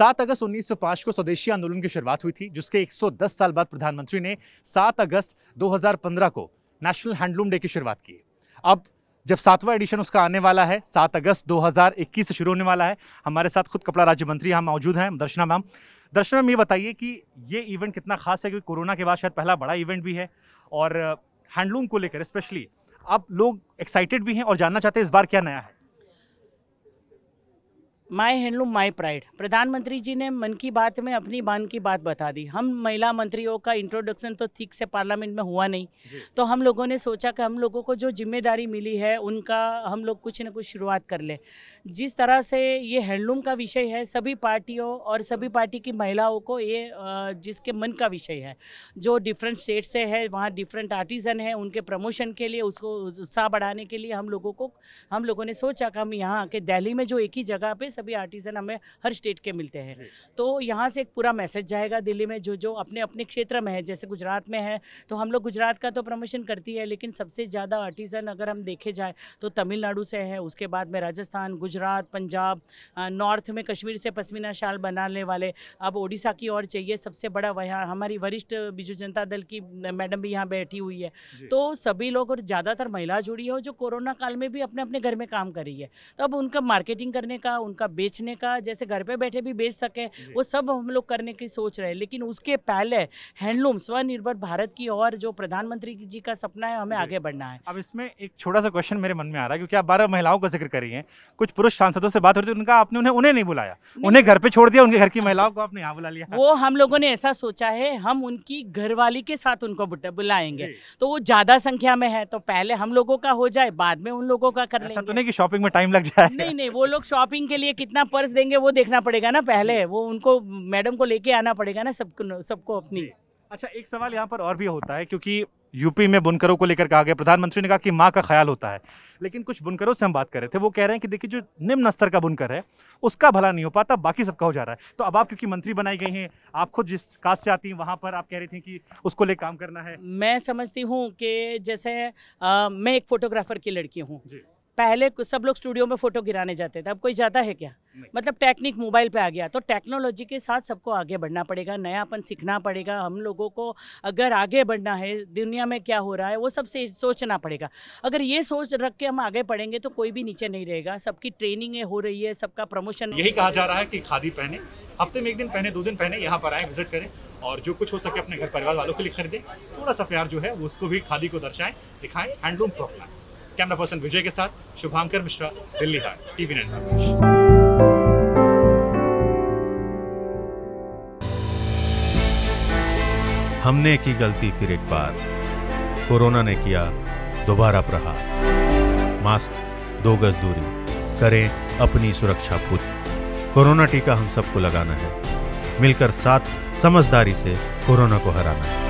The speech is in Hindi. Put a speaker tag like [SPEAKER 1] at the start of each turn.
[SPEAKER 1] सात अगस्त 1905 को स्वदेशी आंदोलन की शुरुआत हुई थी जिसके 110 साल बाद प्रधानमंत्री ने सात अगस्त 2015 को नेशनल हैंडलूम डे की शुरुआत की अब जब सातवां एडिशन उसका आने वाला है सात अगस्त 2021 से शुरू होने वाला है हमारे साथ खुद कपड़ा राज्य मंत्री यहाँ मौजूद हैं दर्शना मैम दर्शना मैम ये बताइए कि ये इवेंट कितना खास है क्योंकि कोरोना के बाद शायद पहला बड़ा इवेंट भी है और हैंडलूम को लेकर स्पेशली अब लोग एक्साइटेड भी हैं और जानना चाहते हैं इस बार क्या नया है माई हैंडलूम माई प्राइड प्रधानमंत्री
[SPEAKER 2] जी ने मन की बात में अपनी बान की बात बता दी हम महिला मंत्रियों का इंट्रोडक्शन तो ठीक से पार्लियामेंट में हुआ नहीं तो हम लोगों ने सोचा कि हम लोगों को जो जिम्मेदारी मिली है उनका हम लोग कुछ ना कुछ शुरुआत कर ले जिस तरह से ये हैंडलूम का विषय है सभी पार्टियों और सभी पार्टी की महिलाओं को ये जिसके मन का विषय है जो डिफरेंट स्टेट से है वहाँ डिफरेंट आर्टिज़न है उनके प्रमोशन के लिए उसको उत्साह बढ़ाने के लिए हम लोगों को हम लोगों ने सोचा कि हम यहाँ आके दिल्ली में जो एक ही जगह पर सभी आर्टिज़न हमें हर स्टेट के मिलते हैं तो यहाँ से एक पूरा मैसेज जाएगा दिल्ली में जो जो अपने अपने क्षेत्र में है जैसे गुजरात में है तो हम लोग गुजरात का तो प्रमोशन करती है लेकिन सबसे ज़्यादा आर्टिज़न अगर हम देखे जाए तो तमिलनाडु से है उसके बाद में राजस्थान गुजरात पंजाब नॉर्थ में कश्मीर से पश्मीना शाल बनाने वाले अब ओडिशा की ओर चाहिए सबसे बड़ा वह हमारी वरिष्ठ बीजू जनता दल की मैडम भी यहाँ बैठी हुई है तो सभी लोग और ज़्यादातर महिला जुड़ी है जो कोरोना काल में भी अपने अपने घर में काम कर रही है तो अब उनका मार्केटिंग करने का उनका बेचने का जैसे घर पे बैठे भी बेच सके वो सब हम लोग करने की सोच रहे हैं लेकिन उसके पहले हैंडलूम स्वनिर्भर भारत की और जो प्रधानमंत्री जी का सपना है हमें आगे बढ़ना है अब इसमें
[SPEAKER 1] एक छोटा सा क्वेश्चन मेरे मन में आ रहा है क्योंकि आप बारह महिलाओं का जिक्र करी है कुछ पुरुष सांसदों से बात हो रही थी उनका आपने उन्हें उन्हें नहीं बुलाया उन्हें घर पे छोड़ दिया उनके घर की महिलाओं को आपने यहाँ बुला लिया
[SPEAKER 2] वो हम लोगों ने ऐसा सोचा है हम उनकी घरवाली के साथ उनको
[SPEAKER 1] बुलाएंगे तो
[SPEAKER 2] वो ज्यादा संख्या में है तो पहले हम लोगों का हो जाए बाद में उन लोगों का कर लेंगे
[SPEAKER 1] तो नहीं कि शॉपिंग में टाइम लग जाए
[SPEAKER 2] नहीं नहीं वो लोग शॉपिंग के लिए कितना पर्स देंगे वो देखना पड़ेगा ना पहले वो उनको मैडम को लेके आना पड़ेगा ना सबको सबको अपनी अच्छा एक सवाल यहाँ
[SPEAKER 1] पर और भी होता है क्योंकि यूपी में बुनकरों को लेकर कहा गया प्रधानमंत्री ने कहा कि माँ का ख्याल होता है लेकिन कुछ बुनकरों से हम बात कर रहे थे वो कह रहे हैं कि देखिए जो निम्न स्तर का बुनकर है उसका भला नहीं हो पाता बाकी सबका हो जा रहा है तो अब आप क्योंकि मंत्री बनाई गई हैं आप खुद जिस कास्ट से आती हैं वहाँ पर आप कह रही थी कि उसको ले काम करना है मैं समझती हूँ कि जैसे आ, मैं एक फोटोग्राफर की लड़की हूँ
[SPEAKER 2] पहले सब लोग स्टूडियो में फ़ोटो गिराने जाते थे अब कोई जाता है क्या मतलब टेक्निक मोबाइल पे आ गया तो टेक्नोलॉजी के साथ सबको आगे बढ़ना पड़ेगा नयापन सीखना पड़ेगा हम लोगों को अगर आगे बढ़ना है दुनिया में क्या हो रहा है वो सब सोचना पड़ेगा अगर ये सोच रख के हम आगे बढ़ेंगे तो कोई भी नीचे नहीं रहेगा सबकी ट्रेनिंग हो रही है सबका प्रमोशन यही कहा जा रहा है
[SPEAKER 1] कि खादी पहने हफ्ते में एक दिन पहने दो दिन पहने यहाँ पर आए विजिट करें और जो कुछ हो सके अपने घर परिवार वालों के लिए खरीदें थोड़ा सा प्यार जो है उसको भी खादी को दर्शाएं दिखाएं हैंडलूम को कैमरा पर्सन विजय के साथ शुभांकर मिश्रा दिल्ली हाट टीवी नाइन हमने की गलती फिर एक बार कोरोना ने किया दोबारा प्रहार मास्क दो गज दूरी करें अपनी सुरक्षा पूरी कोरोना टीका हम सबको लगाना है मिलकर साथ समझदारी से कोरोना को हराना है